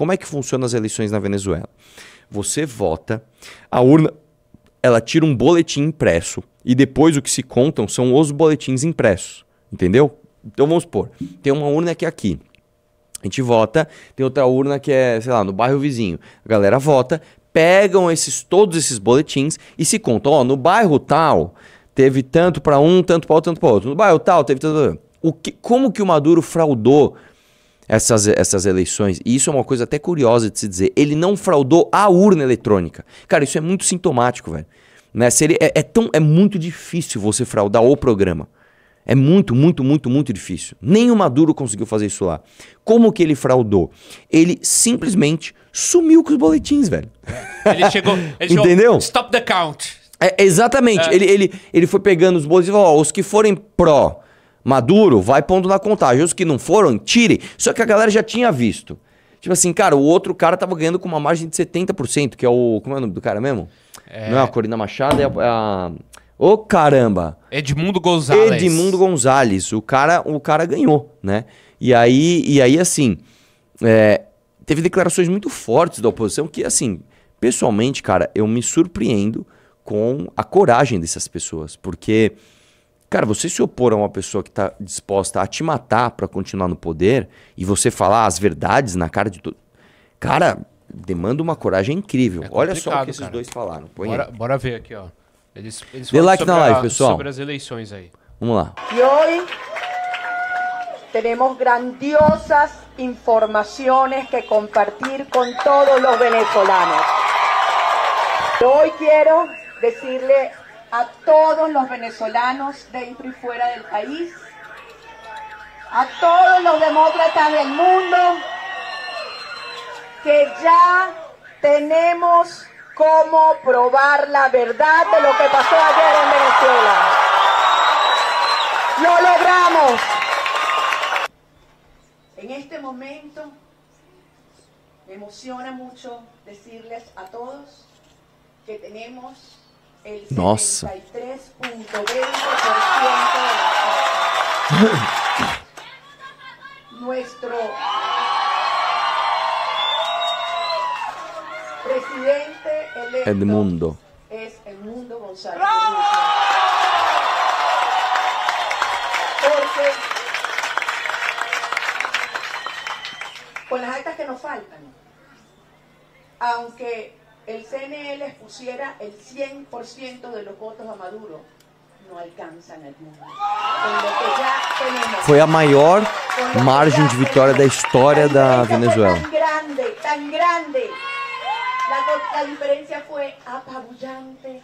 Como é que funcionam as eleições na Venezuela? Você vota, a urna ela tira um boletim impresso e depois o que se contam são os boletins impressos, entendeu? Então vamos supor, tem uma urna que é aqui. A gente vota, tem outra urna que é, sei lá, no bairro vizinho. A galera vota, pegam esses todos esses boletins e se contam, ó, no bairro tal teve tanto para um, tanto para outro, tanto para outro. No bairro tal teve tanto. O que, como que o Maduro fraudou essas, essas eleições. E isso é uma coisa até curiosa de se dizer. Ele não fraudou a urna eletrônica. Cara, isso é muito sintomático, velho. Né? Se ele, é, é, tão, é muito difícil você fraudar o programa. É muito, muito, muito, muito difícil. Nem o Maduro conseguiu fazer isso lá. Como que ele fraudou? Ele simplesmente sumiu com os boletins, velho. É, ele chegou. Ele Entendeu? Chegou, Stop the count. É, exatamente. É. Ele, ele, ele foi pegando os boletins e falou: ó, os que forem pró Maduro, vai pondo na contagem. Os que não foram, tire. Só que a galera já tinha visto. Tipo assim, cara, o outro cara tava ganhando com uma margem de 70%, que é o. Como é o nome do cara mesmo? É... Não é a Corina Machado, é a. É a... Ô oh, caramba! Edmundo Gonzalez. Edmundo Gonzalez. O cara, o cara ganhou, né? E aí, e aí assim, é, teve declarações muito fortes da oposição que, assim, pessoalmente, cara, eu me surpreendo com a coragem dessas pessoas, porque Cara, você se opor a uma pessoa que está disposta a te matar para continuar no poder e você falar as verdades na cara de todo. Cara, demanda uma coragem incrível. É Olha só o que esses cara. dois falaram. Bora, bora, ver aqui, ó. Eles, eles Dê like na live, a, pessoal. Sobre as eleições aí. Vamos lá. E hoje temos grandiosas informações que compartilhar com todos os venezolanos. Hoje quero dizer a todos los venezolanos dentro y fuera del país, a todos los demócratas del mundo, que ya tenemos cómo probar la verdad de lo que pasó ayer en Venezuela. Lo logramos. En este momento me emociona mucho decirles a todos que tenemos el 73.20% Nuestro presidente electo mundo es el González. Gonzalo Porque con las actas que nos faltan, aunque el CNL pusiera el 100% de los votos a Maduro, no alcanzan el mundo. Fue la mayor margen de victoria de la historia de pues, Venezuela. Tan grande, tan grande. La, diferencia fue apabullante.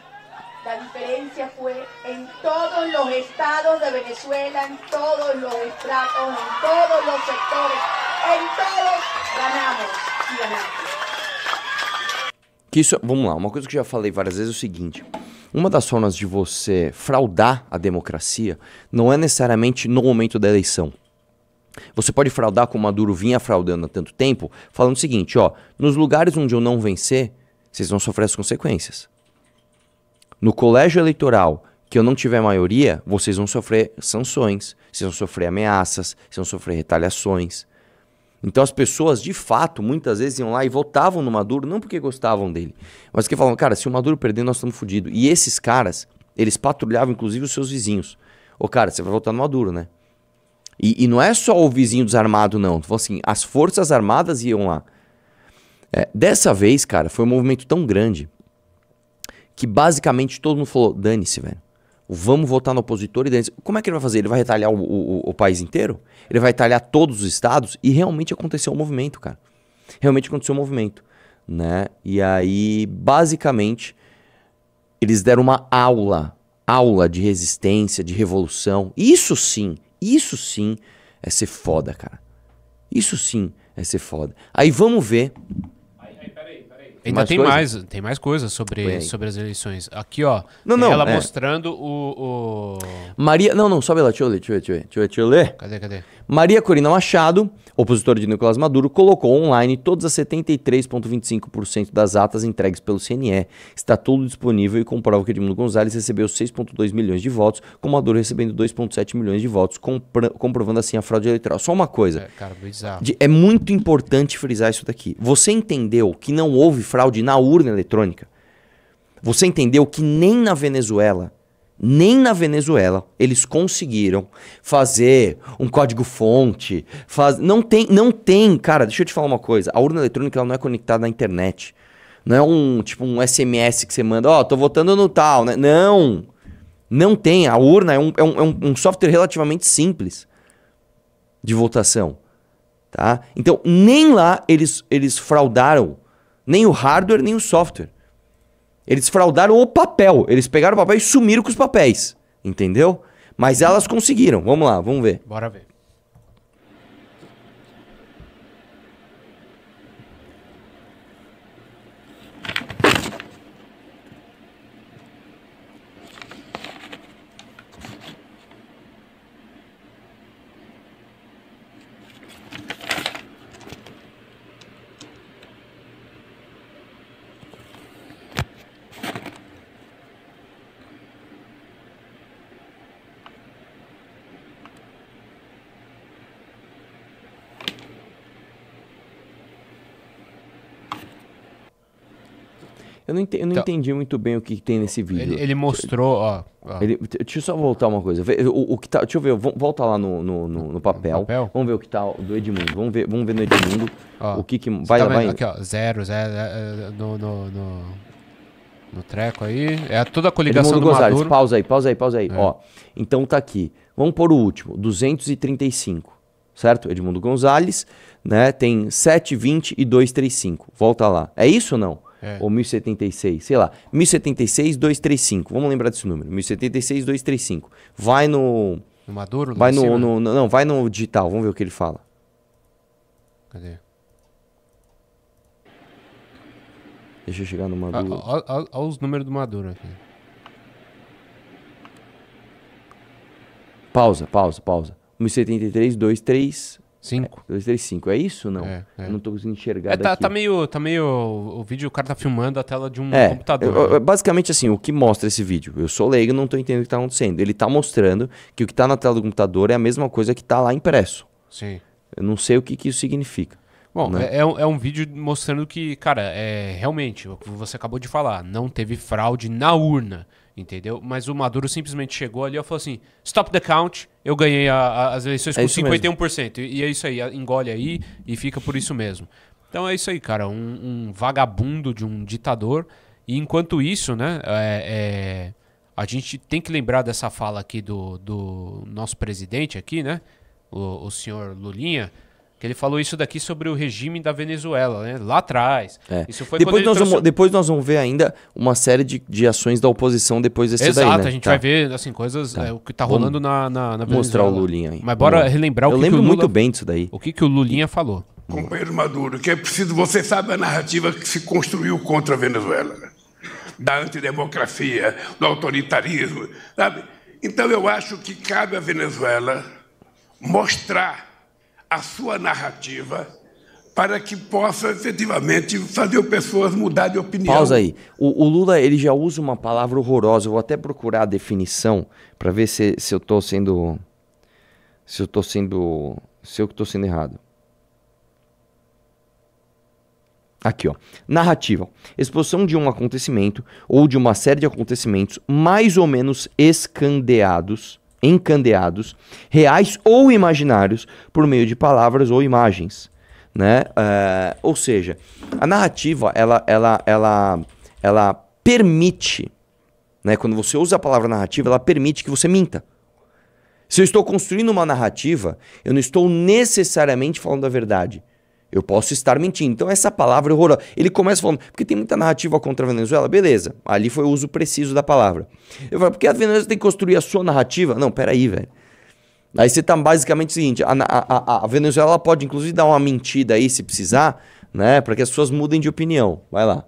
La diferencia fue en todos los estados de Venezuela, en todos los estratos, en todos los sectores, en todos. Que isso, é, vamos lá, uma coisa que eu já falei várias vezes é o seguinte: uma das formas de você fraudar a democracia não é necessariamente no momento da eleição. Você pode fraudar como Maduro vinha fraudando há tanto tempo, falando o seguinte, ó, nos lugares onde eu não vencer, vocês vão sofrer as consequências. No colégio eleitoral que eu não tiver maioria, vocês vão sofrer sanções, vocês vão sofrer ameaças, vocês vão sofrer retaliações. Então as pessoas, de fato, muitas vezes iam lá e votavam no Maduro, não porque gostavam dele, mas porque falavam, cara, se o Maduro perder, nós estamos fodidos. E esses caras, eles patrulhavam inclusive os seus vizinhos. Ô, cara, você vai votar no Maduro, né? E, e não é só o vizinho desarmado, não. Então, assim, as forças armadas iam lá. É, dessa vez, cara, foi um movimento tão grande que basicamente todo mundo falou: dane-se, velho vamos votar no opositor e daí, como é que ele vai fazer? Ele vai retalhar o, o, o país inteiro? Ele vai retalhar todos os estados? E realmente aconteceu um movimento, cara. Realmente aconteceu um movimento, né? E aí, basicamente, eles deram uma aula, aula de resistência, de revolução. Isso sim, isso sim é ser foda, cara. Isso sim é ser foda. Aí vamos ver Ainda mais tem coisa? mais, tem mais coisas sobre, sobre as eleições. Aqui, ó. Não, não. Ela é. mostrando o, o, Maria. Não, não, sobe lá, deixa eu ler, deixa eu ler, deixa eu ler. Deixa eu ler. Cadê, cadê? Maria Corina Machado, opositora de Nicolás Maduro, colocou online todas as 73,25% das atas entregues pelo CNE. Está tudo disponível e comprova que Edmundo Gonzalez recebeu 6,2 milhões de votos, com Maduro recebendo 2,7 milhões de votos, comprovando assim a fraude eleitoral. Só uma coisa. É, cara, de, é muito importante frisar isso daqui. Você entendeu que não houve fraude na urna eletrônica? Você entendeu que nem na Venezuela nem na Venezuela eles conseguiram fazer um código-fonte. Faz... Não, tem, não tem, cara, deixa eu te falar uma coisa: a urna eletrônica ela não é conectada à internet. Não é um tipo um SMS que você manda, ó, oh, tô votando no tal, né? Não! Não tem. A urna é um, é um, é um software relativamente simples de votação. Tá? Então, nem lá eles, eles fraudaram nem o hardware, nem o software. Eles fraudaram o papel. Eles pegaram o papel e sumiram com os papéis. Entendeu? Mas elas conseguiram. Vamos lá, vamos ver. Bora ver. Eu não, entendi, eu não então, entendi muito bem o que tem nesse vídeo. Ele, ele mostrou, ó. ó. Ele, deixa eu só voltar uma coisa. O, o que tá, deixa eu ver, volta lá no, no, no, no papel. papel. Vamos ver o que tá do Edmundo. Vamos ver, vamos ver no Edmundo ó, o que que... Vai, tá vai. Aqui, ó, zero, zero, eh, no, no, no, no, treco aí. É toda a coligação Edmundo do Gonzalez, Maduro. Pausa aí, pausa aí, pausa aí. É. Ó, então tá aqui. Vamos pôr o último, 235 certo? Edmundo Gonzalez, né? Tem 7, 20 e 235. Volta lá. É isso ou não? É. Ou 1076, sei lá. 1076, 235. Vamos lembrar desse número. 1076, 235. Vai no. No Maduro? Vai no, no, Não, vai no digital. Vamos ver o que ele fala. Cadê? Deixa eu chegar no Maduro. Olha os números do Maduro aqui. Pausa, pausa, pausa. 1073, 23. Cinco. É, dois, três, cinco. É isso ou não? É, é. Eu não tô conseguindo enxergar. É, tá, tá, meio. Tá meio. O vídeo, o cara tá filmando a tela de um é, computador. Eu, né? Basicamente assim, o que mostra esse vídeo? Eu sou leigo não tô entendendo o que tá acontecendo. Ele tá mostrando que o que tá na tela do computador é a mesma coisa que tá lá impresso. Sim. Eu não sei o que, que isso significa. Bom, né? é, é um é vídeo mostrando que, cara, é realmente, o que você acabou de falar, não teve fraude na urna. Entendeu? Mas o Maduro simplesmente chegou ali e falou assim: stop the count, eu ganhei a, a, as eleições é com 51%. Mesmo. E é isso aí, engole aí e fica por isso mesmo. Então é isso aí, cara. Um, um vagabundo de um ditador. E enquanto isso, né, é, é, a gente tem que lembrar dessa fala aqui do, do nosso presidente aqui, né? O, o senhor Lulinha, que ele falou isso daqui sobre o regime da Venezuela, né? Lá atrás. É. Isso foi depois, nós trouxe... vamos, depois nós vamos ver ainda uma série de, de ações da oposição depois desse Exato, daí, Exato, né? a gente tá. vai ver assim, coisas, tá. é, o que tá rolando na, na, na Venezuela. Mostrar o Lulinha aí. Mas bora relembrar o Eu que, lembro que o Lula... muito bem disso daí. O que, que o Lulinha falou. Companheiro Maduro, que é preciso... Você sabe a narrativa que se construiu contra a Venezuela. Da antidemocracia, do autoritarismo, sabe? Então eu acho que cabe à Venezuela mostrar a sua narrativa para que possa efetivamente fazer pessoas mudar de opinião. Pausa aí. O, o, Lula ele já usa uma palavra horrorosa. Eu vou até procurar a definição para ver se, se eu estou sendo se eu estou sendo se eu estou sendo errado. Aqui, ó. Narrativa. Exposição de um acontecimento ou de uma série de acontecimentos mais ou menos escandeados encandeados, reais ou imaginários, por meio de palavras ou imagens. Né? Eh, ou seja, a narrativa ela, ela, ela, ela permite, né? quando você usa a palavra narrativa, ela permite que você minta. Se eu estou construindo uma narrativa, eu não estou necessariamente falando a verdade. Eu posso estar mentindo. Então, essa palavra é horrorosa. Ele começa falando, porque tem muita narrativa contra a Venezuela, beleza. Ali foi o uso preciso da palavra. Eu falo, porque a Venezuela tem que construir a sua narrativa? Não, peraí, velho. Aí você tá basicamente o seguinte: a, a, a Venezuela pode, inclusive, dar uma mentida aí se precisar, né? Para que as pessoas mudem de opinião. Vai lá.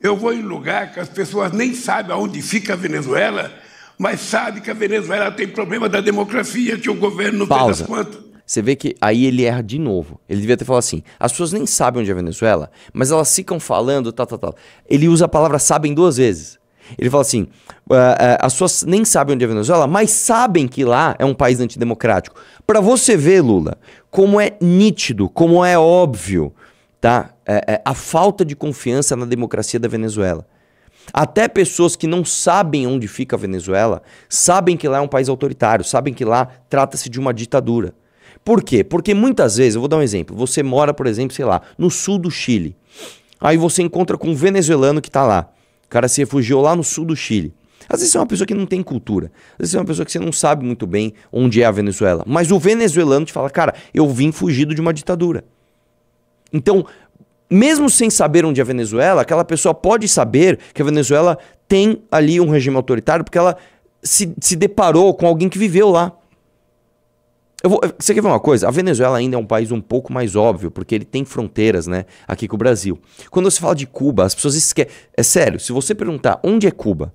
Eu vou em lugar que as pessoas nem sabem aonde fica a Venezuela, mas sabem que a Venezuela tem problema da democracia, que o governo não Pausa. fez as você vê que aí ele erra de novo. Ele devia ter falado assim: as pessoas nem sabem onde é a Venezuela, mas elas ficam falando, tal, tal, tal. Ele usa a palavra sabem duas vezes. Ele fala assim: ah, ah, as pessoas nem sabem onde é a Venezuela, mas sabem que lá é um país antidemocrático. Para você ver, Lula, como é nítido, como é óbvio, tá? É, é, a falta de confiança na democracia da Venezuela. Até pessoas que não sabem onde fica a Venezuela sabem que lá é um país autoritário, sabem que lá trata-se de uma ditadura. Por quê? Porque muitas vezes, eu vou dar um exemplo, você mora, por exemplo, sei lá, no sul do Chile. Aí você encontra com um venezuelano que está lá. O cara se refugiou lá no sul do Chile. Às vezes é uma pessoa que não tem cultura. Às vezes é uma pessoa que você não sabe muito bem onde é a Venezuela. Mas o venezuelano te fala, cara, eu vim fugido de uma ditadura. Então, mesmo sem saber onde é a Venezuela, aquela pessoa pode saber que a Venezuela tem ali um regime autoritário porque ela se, se deparou com alguém que viveu lá. Eu vou, você quer ver uma coisa? A Venezuela ainda é um país um pouco mais óbvio, porque ele tem fronteiras, né, aqui com o Brasil. Quando você fala de Cuba, as pessoas esquecem. É sério, se você perguntar onde é Cuba,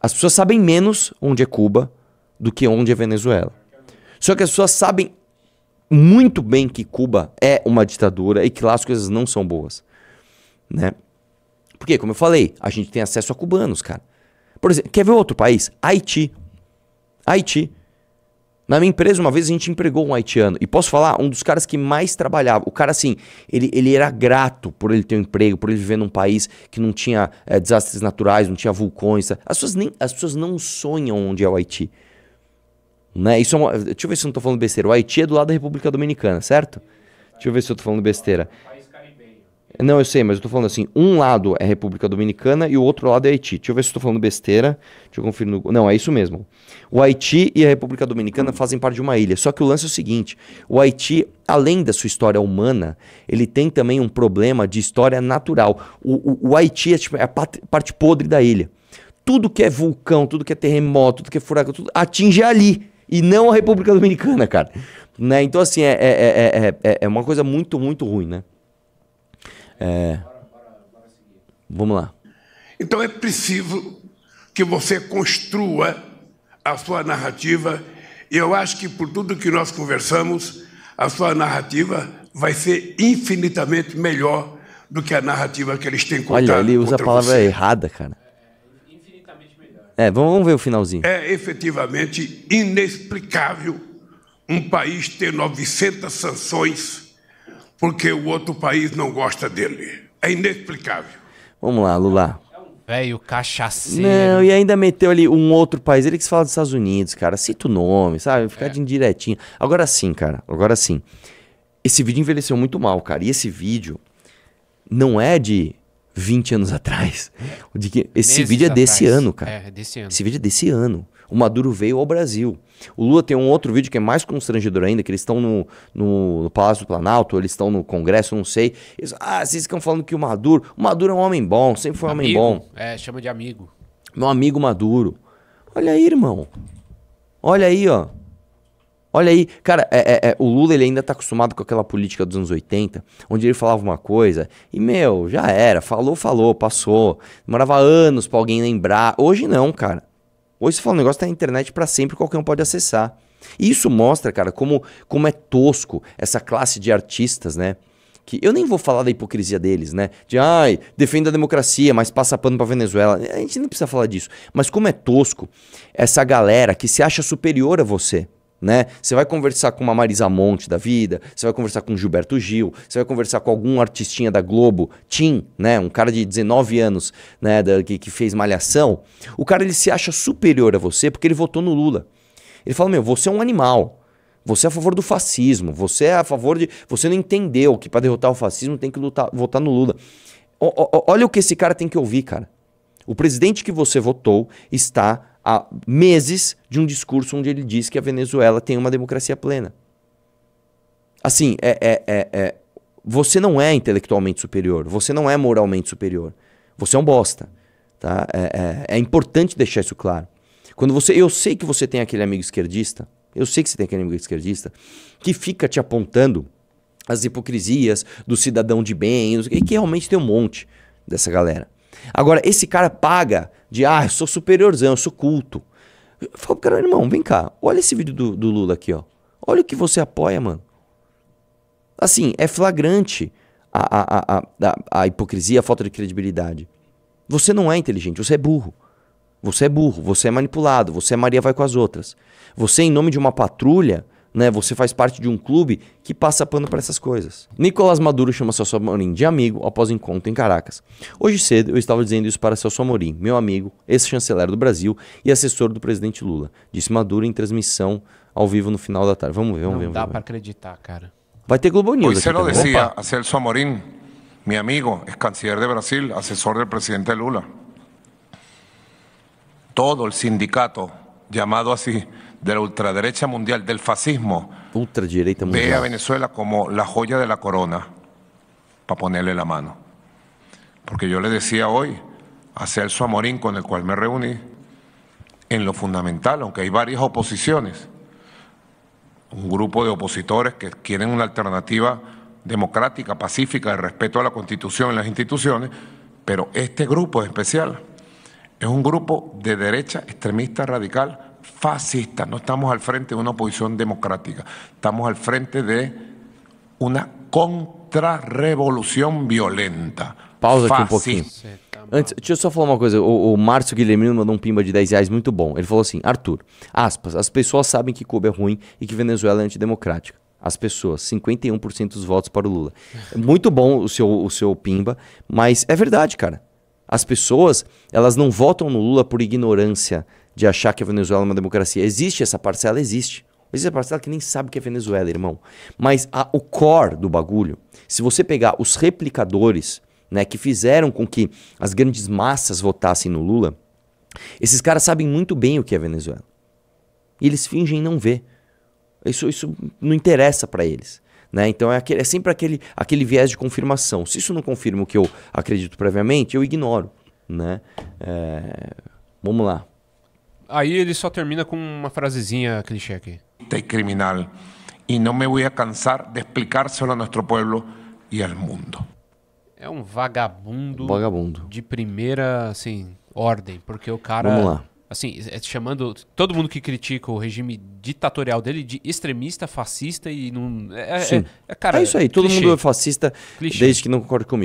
as pessoas sabem menos onde é Cuba do que onde é Venezuela. Só que as pessoas sabem muito bem que Cuba é uma ditadura e que lá as coisas não são boas, né? Porque, como eu falei, a gente tem acesso a cubanos, cara. Por exemplo, quer ver outro país? Haiti. Haiti. Na minha empresa, uma vez a gente empregou um haitiano. E posso falar, um dos caras que mais trabalhava. O cara, assim, ele, ele era grato por ele ter um emprego, por ele viver num país que não tinha é, desastres naturais, não tinha vulcões. As pessoas, nem, as pessoas não sonham onde é o Haiti. Né? Isso é uma, deixa eu ver se eu não estou falando besteira. O Haiti é do lado da República Dominicana, certo? Deixa eu ver se eu estou falando besteira. Não, eu sei, mas eu tô falando assim, um lado é República Dominicana e o outro lado é Haiti. Deixa eu ver se estou falando besteira. Deixa eu conferir no... Não, é isso mesmo. O Haiti e a República Dominicana fazem parte de uma ilha. Só que o lance é o seguinte: o Haiti, além da sua história humana, ele tem também um problema de história natural. O, o, o Haiti é, tipo, é a parte podre da ilha. Tudo que é vulcão, tudo que é terremoto, tudo que é furacão, tudo atinge ali e não a República Dominicana, cara. Né? Então, assim, é, é, é, é, é, é uma coisa muito, muito ruim, né? É... Vamos lá. Então é preciso que você construa a sua narrativa. E eu acho que por tudo que nós conversamos, a sua narrativa vai ser infinitamente melhor do que a narrativa que eles têm contra Olha, ele usa a palavra você. errada, cara. É, É, vamos ver o finalzinho. É efetivamente inexplicável um país ter 900 sanções porque o outro país não gosta dele. É inexplicável. Vamos lá, Lula. Velho cachaceiro. Não, e ainda meteu ali um outro país. Ele que se fala dos Estados Unidos, cara. Cita o nome, sabe? Ficar é. de indiretinho. Agora sim, cara. Agora sim. Esse vídeo envelheceu muito mal, cara. E esse vídeo não é de 20 anos atrás. De que... Esse Meses vídeo é desse ano, cara. É, é desse ano. Esse vídeo é desse ano o Maduro veio ao Brasil. O Lula tem um outro vídeo que é mais constrangedor ainda, que eles estão no, no, no, Palácio do Planalto, eles estão no Congresso, não sei. Eles, ah, vocês estão falando que o Maduro. O Maduro é um homem bom, sempre foi um amigo, homem bom. É, chama de amigo. Meu amigo Maduro. Olha aí, irmão. Olha aí, ó. Olha aí, cara, é, é, é o Lula ele ainda tá acostumado com aquela política dos anos 80, onde ele falava uma coisa e, meu, já era, falou, falou, passou. Demorava anos pra alguém lembrar. Hoje não, cara. Hoje você fala, o negócio está na internet para sempre, qualquer um pode acessar. E isso mostra, cara, como, como é tosco essa classe de artistas, né? Que eu nem vou falar da hipocrisia deles, né? De ai, defende a democracia, mas passa pano pra Venezuela. A gente não precisa falar disso. Mas como é tosco essa galera que se acha superior a você né? Você vai conversar com uma Marisa Monte da vida, você vai conversar com Gilberto Gil, você vai conversar com algum artistinha da Globo, Tim, né? Um cara de 19 anos, né? Da, que, que fez malhação. O cara ele se acha superior a você porque ele votou no Lula. Ele fala: meu, você é um animal. Você é a favor do fascismo. Você é a favor de. Você não entendeu que para derrotar o fascismo tem que lutar, votar no Lula. O, o, olha o que esse cara tem que ouvir, cara. O presidente que você votou está há meses de um discurso onde ele diz que a Venezuela tem uma democracia plena. Assim, é, é, é, é, você não é intelectualmente superior, você não é moralmente superior, você é um bosta. Tá? É, é, é importante deixar isso claro. Quando você, eu sei que você tem aquele amigo esquerdista, eu sei que você tem aquele amigo esquerdista que fica te apontando as hipocrisias do cidadão de bem, e que realmente tem um monte dessa galera. Agora, esse cara paga de, ah, eu sou superiorzão, eu sou culto. Eu falo pro cara, irmão, vem cá, olha esse vídeo do, do Lula aqui, ó. Olha o que você apoia, mano. Assim, é flagrante a, a, a, a, hipocrisia, a falta de credibilidade. Você não é inteligente, você é burro. Você é burro, você é manipulado, você é Maria vai com as outras. Você, em nome de uma patrulha, né? Você faz parte de um clube que passa pano para essas coisas. Nicolás Maduro chama seu Amorim de amigo após encontro em Caracas. Hoje cedo eu estava dizendo isso para seu Amorim, meu amigo, ex-chanceler do Brasil e assessor do presidente Lula, disse Maduro em transmissão ao vivo no final da tarde. Vamos ver, vamos não ver. Não dá para acreditar, cara. Vai ter Globo News. Hoy se lo decía a Celso Amorim, meu amigo, ex canciller de Brasil, assessor do presidente Lula. Todo o sindicato, chamado assim. de la ultraderecha mundial, del fascismo, ve a Venezuela como la joya de la corona para ponerle la mano. Porque yo le decía hoy a Celso Amorín, con el cual me reuní, en lo fundamental, aunque hay varias oposiciones, un grupo de opositores que quieren una alternativa democrática, pacífica, de respeto a la Constitución y las instituciones, pero este grupo especial es un grupo de derecha extremista radical fascista, no estamos al frente de una oposición democrática, estamos al frente de una contrarrevolução violenta. Pausa aqui um pouquinho. Antes, deixa eu só falar uma coisa. O, o Márcio Guilhermino mandou um pimba de 10 reais muito bom. Ele falou assim: Arthur, aspas, as pessoas sabem que Cuba é ruim e que Venezuela é antidemocrática. As pessoas, 51% dos votos para o Lula. É muito bom o seu, o seu pimba, mas é verdade, cara. As pessoas, elas não votam no Lula por ignorância de achar que a Venezuela é uma democracia. Existe essa parcela? Existe. Existe a parcela que nem sabe o que é Venezuela, irmão. Mas a, o core do bagulho, se você pegar os replicadores né, que fizeram com que as grandes massas votassem no Lula, esses caras sabem muito bem o que é Venezuela. E eles fingem não ver. Isso, isso não interessa para eles. Né? Então é, aquele, é sempre aquele, aquele viés de confirmação. Se isso não confirma o que eu acredito previamente, eu ignoro. Né? É, vamos lá. Aí ele só termina com uma frasezinha clichê aqui. É criminal. E não me vou cansar de explicar só a nosso povo e ao mundo. É um vagabundo, vagabundo de primeira, assim, ordem, porque o cara Vamos lá. assim, é chamando todo mundo que critica o regime ditatorial dele de extremista, fascista e não é, é Sim. é, é, cara, é isso aí, todo clichê. mundo é fascista clichê. desde que não concorde comigo.